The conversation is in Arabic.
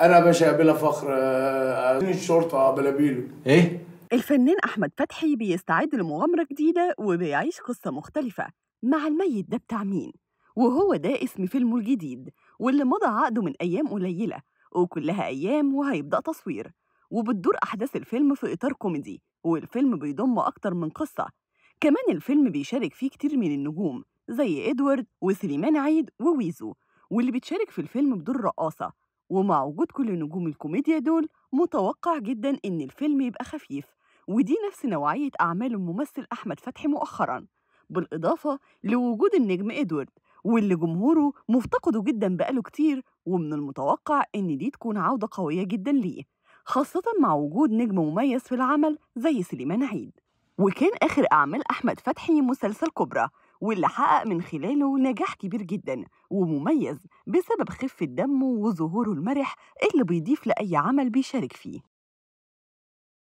انا باشا بلا فخر الشرطه آه، آه، بلابيله ايه الفنان احمد فتحي بيستعد لمغامره جديده وبيعيش قصه مختلفه مع الميت ده بتاع مين وهو ده اسم فيلمه الجديد واللي مضى عقده من ايام قليله وكلها ايام وهيبدا تصوير وبتدور احداث الفيلم في اطار كوميدي والفيلم بيضم اكتر من قصه كمان الفيلم بيشارك فيه كتير من النجوم زي ادوارد وسليمان عيد وويزو واللي بتشارك في الفيلم بدور رقاصه ومع وجود كل نجوم الكوميديا دول متوقع جدا إن الفيلم يبقى خفيف ودي نفس نوعية أعمال الممثل أحمد فتحي مؤخرا بالإضافة لوجود النجم إدوارد واللي جمهوره مفتقده جدا بقاله كتير ومن المتوقع إن دي تكون عودة قوية جدا ليه خاصة مع وجود نجم مميز في العمل زي سليمان عيد وكان آخر أعمال أحمد فتحي مسلسل كبرى واللي حقق من خلاله نجاح كبير جدا ومميز بسبب خفة دمه وظهوره المرح اللي بيضيف لأي عمل بيشارك فيه